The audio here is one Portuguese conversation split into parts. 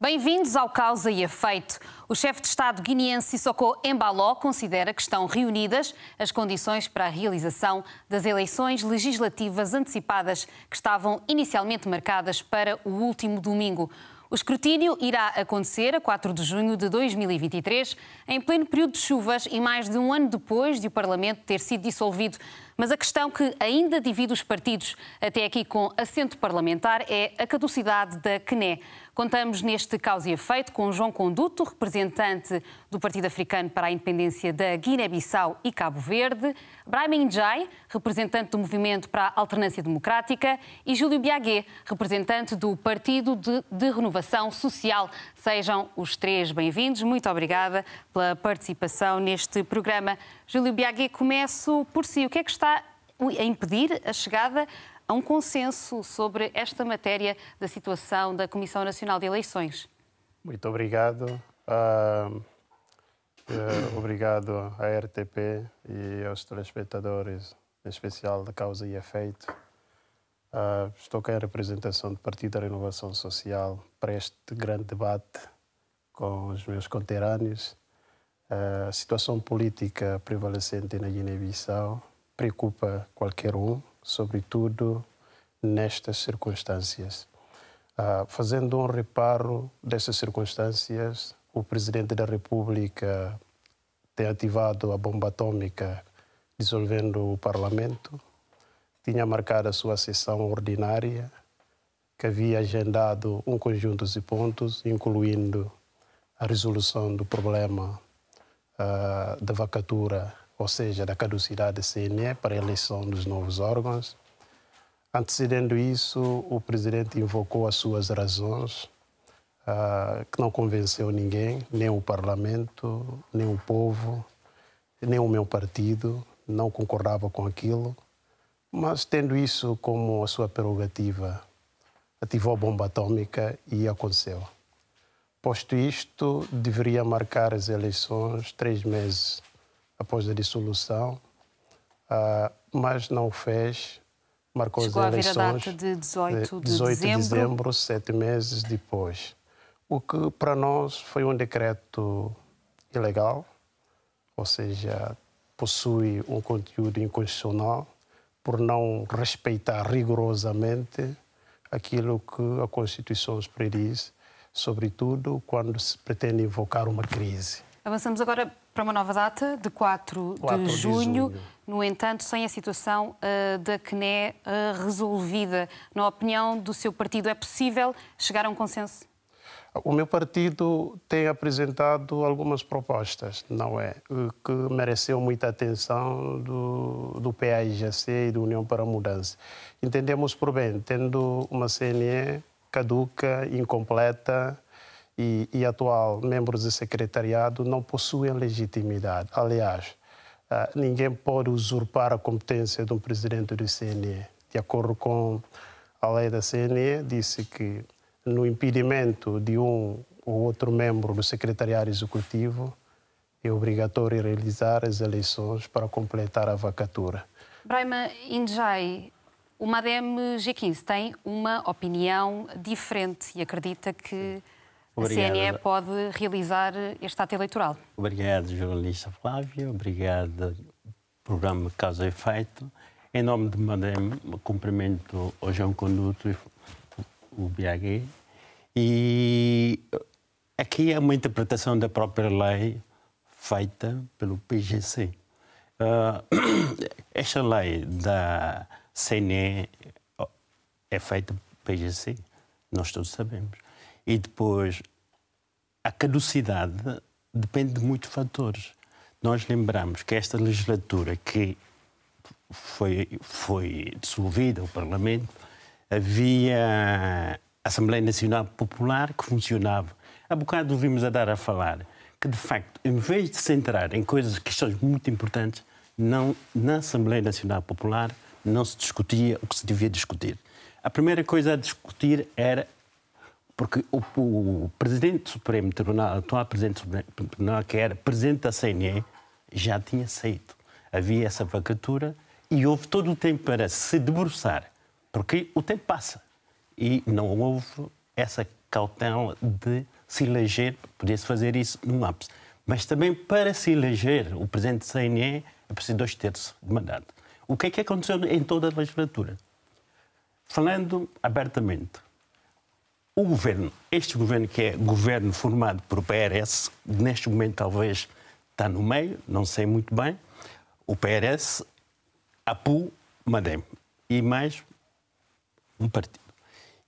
Bem-vindos ao Causa e Efeito. O chefe de Estado guineense Sissoko Embaló considera que estão reunidas as condições para a realização das eleições legislativas antecipadas que estavam inicialmente marcadas para o último domingo. O escrutínio irá acontecer a 4 de junho de 2023, em pleno período de chuvas e mais de um ano depois de o Parlamento ter sido dissolvido. Mas a questão que ainda divide os partidos, até aqui com assento parlamentar, é a caducidade da CNE. Contamos neste causa e efeito com João Conduto, representante do Partido Africano para a Independência da Guiné-Bissau e Cabo Verde, Brahim Njai, representante do Movimento para a Alternância Democrática, e Júlio Biagué, representante do Partido de, de Renovação Social. Sejam os três bem-vindos. Muito obrigada pela participação neste programa. Júlio Biagué, começo por si. O que é que está a impedir a chegada Há um consenso sobre esta matéria da situação da Comissão Nacional de Eleições? Muito obrigado. Uh, uh, obrigado à RTP e aos telespectadores, em especial da Causa e Efeito. Uh, estou cá em representação do Partido da Renovação Social para este grande debate com os meus conterrâneos. Ah, a situação política prevalecente na Guiné-Bissau preocupa qualquer um, sobretudo nestas circunstâncias. Uh, fazendo um reparo dessas circunstâncias, o Presidente da República tem ativado a bomba atômica dissolvendo o Parlamento, tinha marcado a sua sessão ordinária, que havia agendado um conjunto de pontos, incluindo a resolução do problema uh, da vacatura ou seja, da caducidade da CNE para a eleição dos novos órgãos. Antecedendo isso, o presidente invocou as suas razões, uh, que não convenceu ninguém, nem o parlamento, nem o povo, nem o meu partido, não concordava com aquilo. Mas, tendo isso como a sua prerrogativa, ativou a bomba atômica e aconteceu. Posto isto, deveria marcar as eleições três meses após a dissolução, uh, mas não o fez, marcou Chegou as eleições. a data de 18 de, 18 de dezembro. dezembro, sete meses depois. O que para nós foi um decreto ilegal, ou seja, possui um conteúdo inconstitucional por não respeitar rigorosamente aquilo que a Constituição nos prediz, sobretudo quando se pretende invocar uma crise. Avançamos agora para uma nova data, de 4, 4 de, junho, de, junho, no entanto, sem a situação uh, da CNE uh, resolvida. Na opinião do seu partido, é possível chegar a um consenso? O meu partido tem apresentado algumas propostas, não é? Eh, que mereceu muita atenção do, do PAIGC e da União para a Mudança. Entendemos por bem, tendo uma CNE caduca, incompleta, e, e atual membros do secretariado não possuem legitimidade. Aliás, uh, ninguém pode usurpar a competência de um presidente do CNE. De acordo com a lei da CNE, disse que no impedimento de um ou outro membro do secretariado executivo, é obrigatório realizar as eleições para completar a vacatura. Braima Indjai, o MADEM G15 tem uma opinião diferente e acredita que. Sim Obrigado. a CNE pode realizar este ato eleitoral. Obrigado, jornalista Flávio. Obrigado, programa Causa e Efeito. Em nome de Madame, cumprimento o João Conduto e o BH. E aqui é uma interpretação da própria lei feita pelo PGC. Uh, ah, esta lei da CNE é feita pelo PGC, nós todos sabemos. E depois, a caducidade depende de muitos fatores. Nós lembramos que esta legislatura que foi, foi dissolvida, o Parlamento, havia a Assembleia Nacional Popular que funcionava. Há bocado ouvimos a dar a falar que, de facto, em vez de se centrar em coisas, questões muito importantes, não, na Assembleia Nacional Popular não se discutia o que se devia discutir. A primeira coisa a discutir era porque o, o Presidente Supremo Tribunal, atual Presidente Supremo Tribunal, que era Presidente da CNE, já tinha saído. Havia essa vacatura e houve todo o tempo para se debruçar, porque o tempo passa e não houve essa cautela de se eleger, podia-se fazer isso no APS. Mas também para se eleger o Presidente da CNE é preciso dois terços de mandato. O que é que aconteceu em toda a legislatura? Falando abertamente, o governo, este governo que é governo formado por PRS, neste momento talvez está no meio, não sei muito bem, o PRS, APU, MADEM e mais um partido.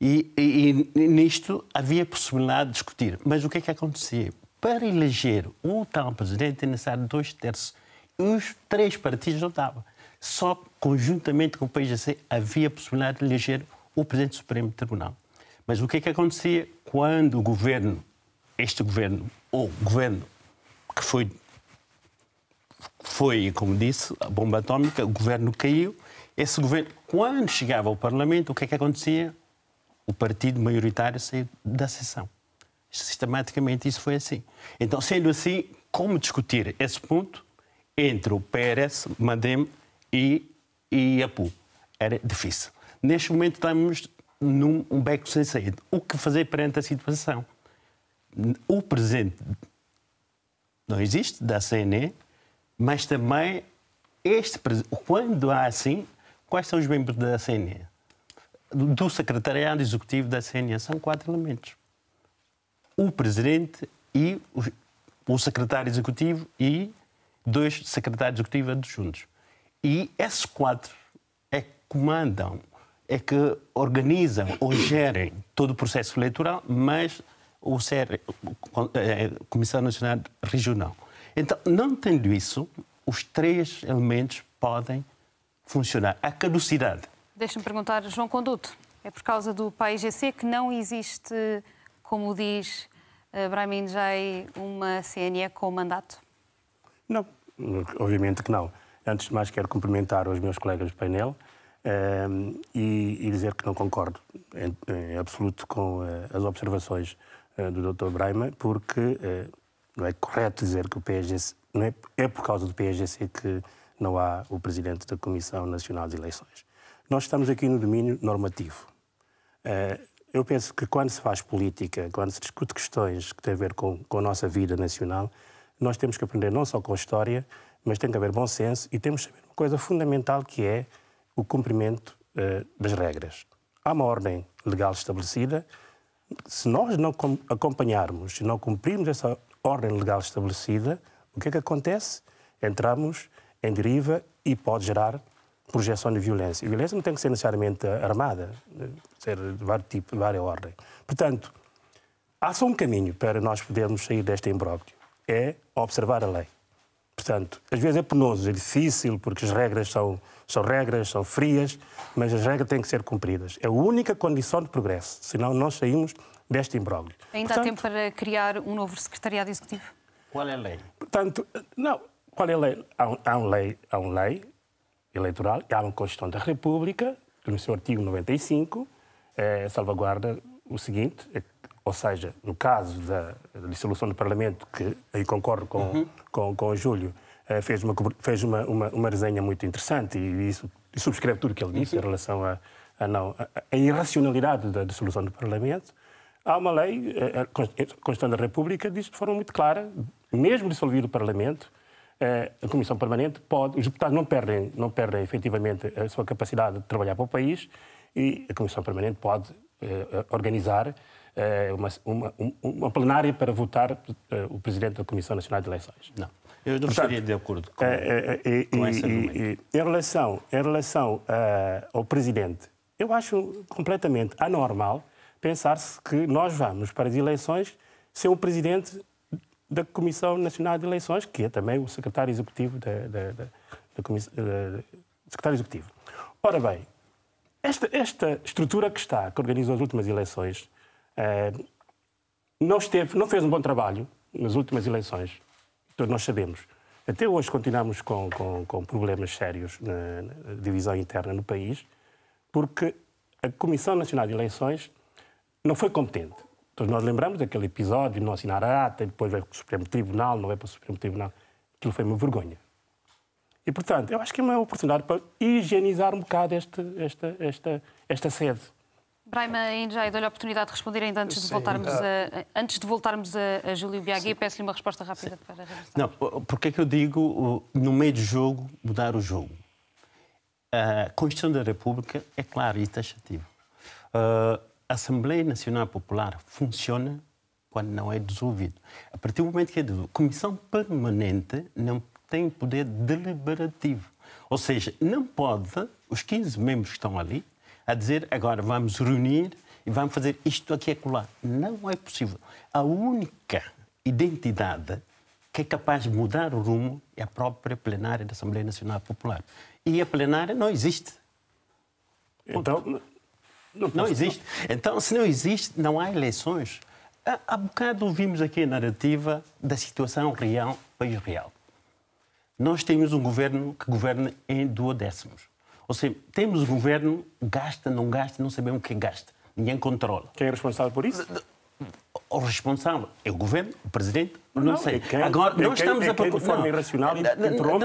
E, e, e, nisto havia possibilidade de discutir. Mas o que é que acontecia? Para eleger um tal presidente é necessário dois terços. E os três partidos não estavam. Só conjuntamente com o PGC havia possibilidade de eleger o presidente do Supremo Tribunal. Mas o que é que acontecia quando o governo, este governo, ou governo que foi, foi, como disse, a bomba atómica, o governo caiu, esse governo, quando chegava ao Parlamento, o que é que acontecia? O partido maioritário saiu da sessão. Sistematicamente isso foi assim. Então, sendo assim, como discutir esse ponto entre o PRS, Madem e, e a PU? Era difícil. Neste momento estamos num um beco sem saída. O que fazer perante a situação? O presente não existe da CNE, mas também este quando há assim, quais são os membros da CNE? Do secretariado executivo da CNE são quatro elementos: o presidente e o, secretário executivo e dois secretários executivos adjuntos. E esses quatro é que comandam é que organizam ou gerem todo o processo eleitoral, mas o a eh, Comissão Nacional Regional. Então, não tendo isso, os três elementos podem funcionar. A caducidade. Deixa-me perguntar, João Conduto, é por causa do PAIGC que não existe, como diz eh, Brahmin Jai, uma CNE com mandato? Não, obviamente que não. Antes de mais, quero cumprimentar os meus colegas do painel um, e, e, dizer que não concordo em, em absoluto com uh, as observações uh, do Dr. Braima, porque uh, não é correto dizer que o PSGC, não é, é por causa do PSGC que não há o Presidente da Comissão Nacional de Eleições. Nós estamos aqui no domínio normativo. eu penso que quando se faz política, quando se discute questões que têm a ver com, com a nossa vida nacional, nós temos que aprender não só com a história, mas tem que haver bom senso e temos que saber uma coisa fundamental que é o cumprimento eh, das regras. Há uma ordem legal estabelecida. Se nós não acompanharmos, se não cumprirmos essa ordem legal estabelecida, o que é que acontece? Entramos em deriva e pode gerar projeção de violência. E violência não tem que ser necessariamente armada, eh, ser de vários tipos, de várias ordem. Portanto, há só um caminho para nós podermos sair deste imbróglio, é observar a lei. Portanto, às vezes é penoso, é difícil, porque as regras são, são regras, são frias, mas as regras têm que ser cumpridas. É a única condição de progresso, senão nós saímos deste imbróglio. Ainda há tempo para criar um novo secretariado executivo? Qual é a lei? Portanto, não, qual é a lei? Há, há, um lei, há uma lei eleitoral, há uma Constituição da República, que no seu artigo 95 é, eh, salvaguarda o seguinte, é que ou seja, no caso da dissolução do Parlamento, que aí concordo com, uhum. com, com o Júlio, eh, fez, uma, fez uma, uma, uma resenha muito interessante e, isso, e subscreve tudo o que ele disse uhum. em relação à a, a, não, a, a irracionalidade da dissolução do Parlamento. Há uma lei, a eh, eh, Constituição da República diz de forma muito clara, mesmo dissolvido o Parlamento, a Comissão Permanente pode, os deputados não perdem, não perdem efetivamente a sua capacidade de trabalhar para o país e a Comissão Permanente pode eh, organizar eh, uma, uma, uma plenária para votar eh, o presidente da Comissão Nacional de Eleições. Não. Eu não Portanto, estaria de acordo com, é, é, é, com esse argumento. Em relação, em relação uh, ao presidente, eu acho completamente anormal pensar-se que nós vamos para as eleições ser o presidente da Comissão Nacional de Eleições, que é também o secretário executivo da, da, da, da comissão, secretário executivo. Ora bem, esta, esta estrutura que está, que organizou as últimas eleições, eh, não, esteve, não fez um bom trabalho nas últimas eleições, todos nós sabemos. Até hoje continuamos com, com, com problemas sérios na, na divisão interna no país, porque a Comissão Nacional de Eleições não foi competente. Todos nós lembramos daquele episódio, não assinar a ata, depois vai para o Supremo Tribunal, não vai para o Supremo Tribunal. Aquilo foi uma vergonha. E, portanto, eu acho que é uma oportunidade para higienizar um bocado esta, esta, esta sede. Braima, ainda já é dou-lhe a oportunidade de responder ainda antes de Sim. voltarmos, ah. a, antes de voltarmos a, a Júlio Biagui. Peço-lhe uma resposta rápida Sim. para regressar. Não, porque é que eu digo, no meio do jogo, mudar o jogo? A Constituição da República é clara e taxativa. A Assembleia Nacional Popular funciona quando não é dissolvido. A partir do momento que é dissolvido, Comissão Permanente não tem poder deliberativo. Ou seja, não pode, os 15 membros que estão ali, a dizer agora vamos reunir e vamos fazer isto aqui e acolá. Não é possível. A única identidade que é capaz de mudar o rumo é a própria plenária da Assembleia Nacional Popular. E a plenária não existe. Então, não, não, não existe. Então, se não existe, não há eleições. Há, há bocado ouvimos aqui a narrativa da situação real, país real. Nós temos um governo que governa em duodécimos. Ou seja, temos governo, gasta, não gasta, não sabemos o que é gasta. Ninguém controla. Quem é responsável por isso? O responsável é o governo, o presidente, não, não sei. É quem, Agora, é nós quem, estamos é a procurar. De forma não, irracional, não,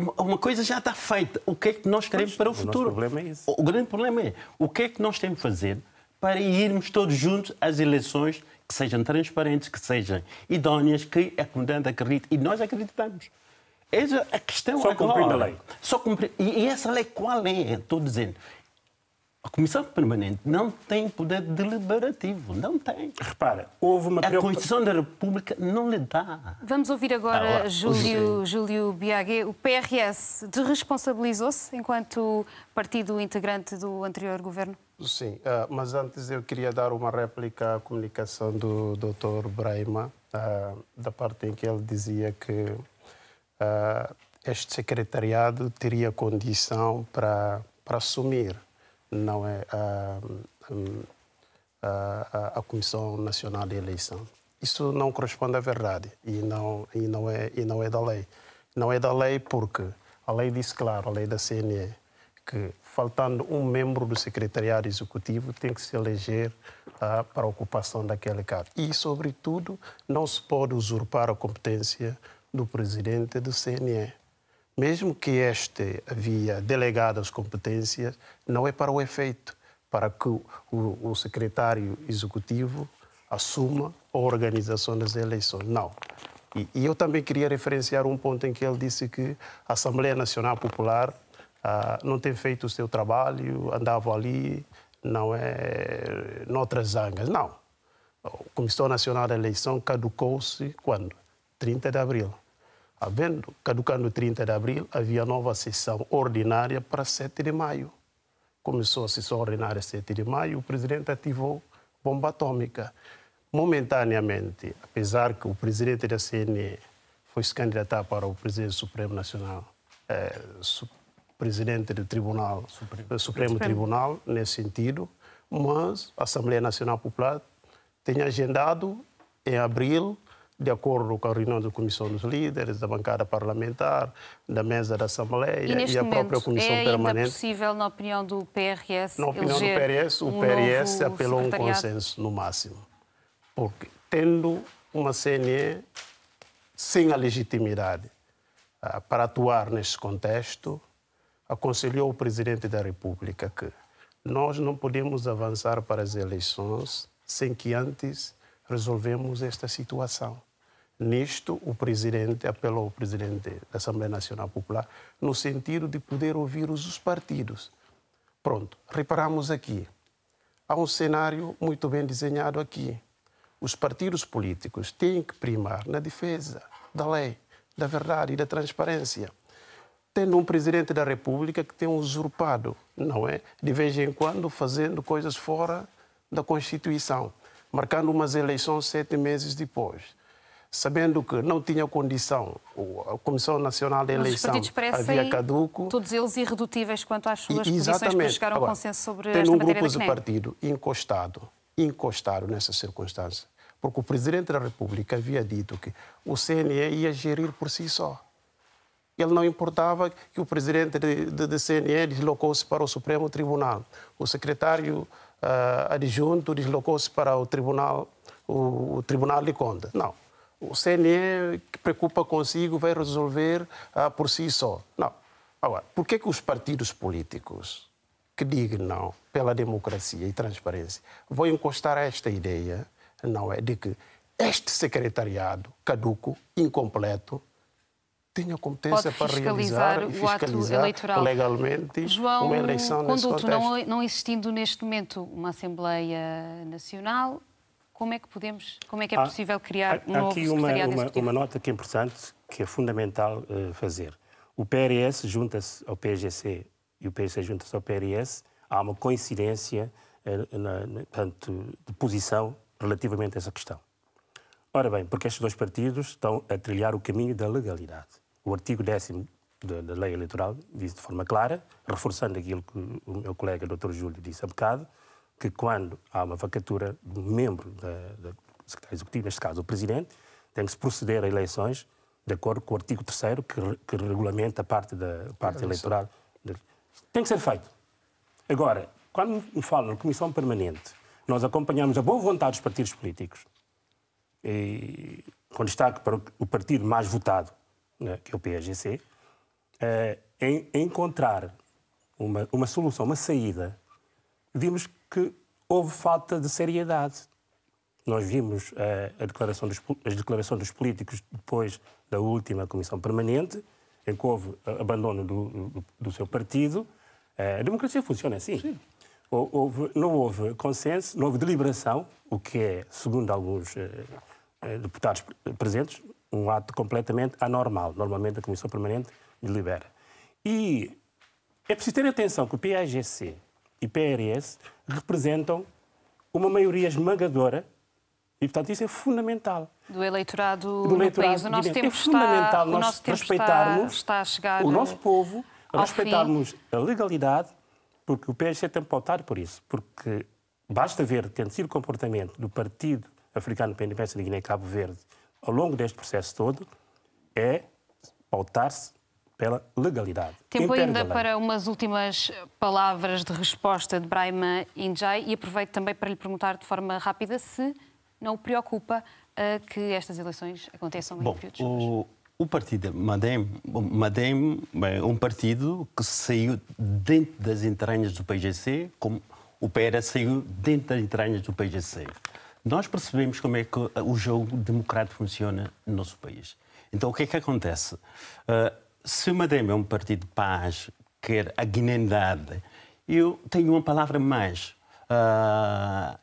não, uma coisa já está feita. O que é que nós queremos pois, para o, o futuro? Problema é isso. O grande problema é o que é que nós temos que fazer para irmos todos juntos às eleições que sejam transparentes, que sejam idóneas, que acomodando acredite. E nós acreditamos. Essa, a é questão Só é cumprir a lei. Só cumprir. E, e essa lei qual é? Estou dizendo. A Comissão Permanente não tem poder deliberativo, não tem. Repara, houve uma preocupação... A Constituição da República não lhe dá. Vamos ouvir agora ah, Júlio, Júlio Biague. O PRS desresponsabilizou-se enquanto partido integrante do anterior governo? Sim, ah, mas antes eu queria dar uma réplica à comunicação do Dr. Braima, ah, da parte em que ele dizia que uh, este secretariado teria condição para, para assumir, não é? Ah, uh, hum, ah, a, a, Comissão Nacional de Eleição. Isso não corresponde à verdade e não, e, não é, e não é da lei. Não é da lei porque a lei diz claro, a lei da CNE, que faltando um membro do secretariado executivo tem que se eleger para a ocupação daquele cargo. E, sobretudo, não se pode usurpar a competência do presidente do CNE. Mesmo que este havia delegado as competências, não é para o efeito, para que o, o secretário executivo assuma a organização das eleições. Não. E, e, eu também queria referenciar um ponto em que ele disse que a Assembleia Nacional Popular ah, não tem feito o seu trabalho, andava ali, não é, noutras zangas. Não. A Comissão Nacional da Eleição caducou-se quando? 30 de abril havendo, caducando 30 de abril, havia nova sessão ordinária para 7 de maio. Começou a sessão ordinária 7 de maio, o presidente ativou bomba atômica. Momentaneamente, apesar que o presidente da CNE foi se candidatar para o presidente do Supremo Nacional, eh, presidente do Tribunal eh, Supremo, Supremo Tribunal, nesse sentido, mas a Assembleia Nacional Popular tem agendado em abril de acordo com a reunião da Comissão dos Líderes, da bancada parlamentar, da mesa da Assembleia e, e a própria Comissão é Permanente. É possível, na opinião do PRS, Na opinião do PRS, o PRS apelou a um consenso, no máximo. Porque, tendo uma CNE sem a legitimidade ah, para atuar neste contexto, aconselhou o Presidente da República que nós não podemos avançar para as eleições sem que antes resolvemos esta situação. Nisto, o presidente apelou ao presidente da Assembleia Nacional Popular no sentido de poder ouvir os partidos. Pronto, reparamos aqui. Há um cenário muito bem desenhado aqui. Os partidos políticos têm que primar na defesa da lei, da verdade e da transparência. Tendo um presidente da República que tem usurpado, não é? De vez em quando fazendo coisas fora da Constituição, marcando umas eleições sete meses depois sabendo que não tinha condição, a Comissão Nacional de Eleição havia caduco. Todos eles irredutíveis quanto às suas e, exatamente. para chegar ao um Agora, consenso sobre esta um grupo de partido encostado, encostado nessa circunstância, porque o Presidente da República havia dito que o CNE ia gerir por si só. Ele não importava que o presidente da CNE deslocou-se para o Supremo Tribunal, o secretário uh, adjunto deslocou-se para o Tribunal, o, o Tribunal de Contas. Não, o CNE que preocupa consigo vai resolver ah, por si só. Não. Agora, por que, os partidos políticos que digam não pela democracia e transparência vão encostar a esta ideia, não é, de que este secretariado caduco, incompleto, tenha competência para realizar e fiscalizar eleitoral. legalmente João, uma eleição conduto, nesse contexto. Não, não existindo neste momento uma Assembleia Nacional, como é que podemos, como é que é possível criar um há, há novo aqui uma, uma, uma, nota que é importante, que é fundamental uh, fazer. O PRS junta-se ao PGC e o PGC junta-se ao PRS. Há uma coincidência uh, na, na, portanto, de posição relativamente a essa questão. Ora bem, porque estes dois partidos estão a trilhar o caminho da legalidade. O artigo 10 da, lei eleitoral diz de forma clara, reforçando aquilo que o meu colega Dr. Júlio disse há bocado, que quando há uma vacatura de um membro da, da Secretaria Executiva, neste caso o Presidente, tem que se proceder a eleições de acordo com o artigo 3 que, que, regulamenta a parte, da, parte eleitoral. Tem que ser feito. Agora, quando me falam na Comissão Permanente, nós acompanhamos a boa vontade dos partidos políticos, e, com destaque para o partido mais votado, né, que é o PSGC, eh, em encontrar uma, uma solução, uma saída vimos que houve falta de seriedade. Nós vimos a, eh, a declaração dos, as declarações dos políticos depois da última comissão permanente, em que houve eh, abandono do, do, do seu partido. Eh, a democracia funciona assim. Sim. Houve, não houve consenso, não houve deliberação, o que é, segundo alguns deputados presentes, um ato completamente anormal. Normalmente a Comissão Permanente delibera. E é preciso ter atenção que o PAGC e PRS representam uma maioria esmagadora e, portanto, isso é fundamental. Do eleitorado do eleitorado país. O nosso é tempo é fundamental está, nós nosso respeitarmos está, está o nosso povo, respeitarmos fim. a legalidade, porque o PS de pautar por isso. Porque basta ver, tendo sido o comportamento do Partido Africano para a Independência de Guiné-Cabo Verde ao longo deste processo todo, é pautar-se pela legalidade. Tempo ainda para umas últimas palavras de resposta de Braima Injai e aproveito também para lhe perguntar de forma rápida se não o preocupa uh, que estas eleições aconteçam em Bom, períodos o, o partido Madem, Madem é um partido que saiu dentro das entranhas do PGC, como o PERA saiu dentro das entranhas do PGC. Nós percebemos como é que o jogo democrático funciona no nosso país. Então, o que é que acontece? Eh, se o Madema é um partido de paz, quer a guinandade, eu tenho uma palavra mais. Uh, ah,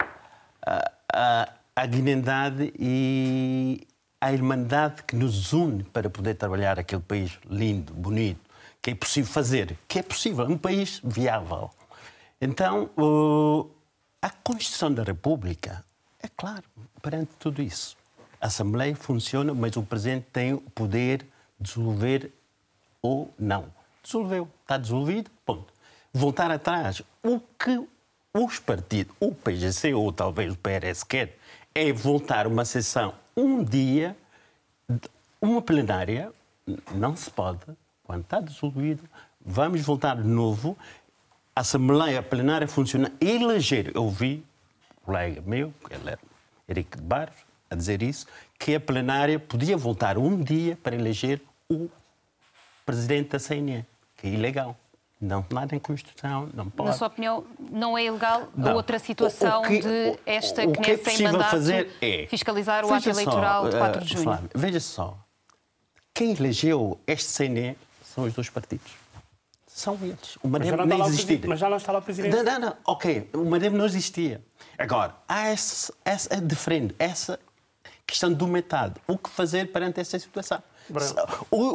a, ah, ah, a guinandade e a irmandade que nos une para poder trabalhar aquele país lindo, bonito, que é possível fazer, que é possível, é um país viável. Então, uh, a Constituição da República, é claro, perante tudo isso. A Assembleia funciona, mas o Presidente tem o poder de desenvolver ou não. Dissolveu, está dissolvido, ponto. Voltar atrás, o que os partidos, o PGC ou talvez o PRS quer, é voltar uma sessão um dia, uma plenária, não se pode, quando está dissolvido, vamos voltar de novo, a Assembleia Plenária funcionar, eleger, eu vi um colega meu, ele é era Henrique de Barros, a dizer isso, que a plenária podia voltar um dia para eleger o presidente da CNE, que é ilegal. Não nada em Constituição, não pode. Na sua opinião, não é ilegal não. outra situação o, o que, de esta o, o que é sem mandato fazer é fiscalizar o ato eleitoral só, de 4 eh, de junho? Flávio, veja só, quem elegeu este CNE são os dois partidos. São eles. O Madem não, não existia. Mas já não está lá o presidente. Não, não, não. Ok, o Madem não existia. Agora, há essa, essa é diferente, essa questão do metade. O que fazer perante essa situação?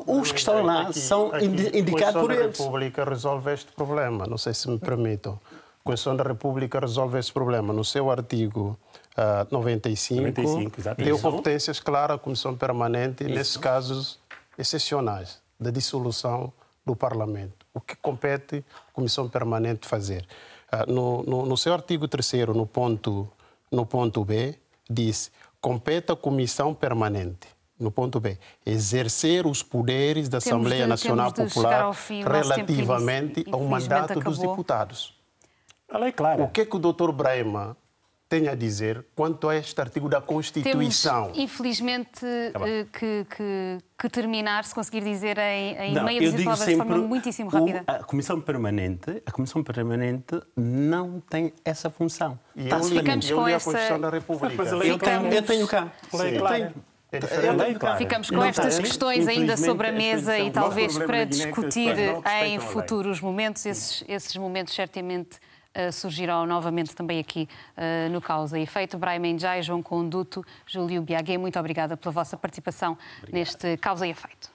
os que estão lá aqui, são indicados por eles. A da República resolve este problema, não sei se me permitam. A Constituição da República resolve esse problema. No seu artigo uh, 95, 95 deu competências claras à Comissão Permanente, Isso. nesses casos excepcionais, da dissolução do Parlamento. O que compete à Comissão Permanente fazer? Uh, no, no, no, seu artigo 3, no ponto, no ponto B, diz: compete à Comissão Permanente no ponto B, exercer os poderes da temos Assembleia de, Nacional Popular fim, relativamente ao mandato acabou. dos deputados. É clara. O que é que o doutor Brema tem a dizer quanto a este artigo da Constituição? Temos, infelizmente, tá eh, que, que, que, terminar, se conseguir dizer em, em não, meia dúzia de palavras de forma muitíssimo rápida. O, a Comissão Permanente, a Comissão Permanente não tem essa função. E Está eu, ficamos eu, com essa... Constituição da República. eu, tenho, eu tenho cá. clara. Ficamos com estas questões ainda sobre a mesa e talvez para discutir em futuros momentos. Esses, esses momentos certamente uh, surgirão novamente também aqui uh, no Causa e Efeito. Brian Menjai, João Conduto, Júlio Biagué, muito obrigada pela vossa participação Obrigado. neste Causa e Efeito.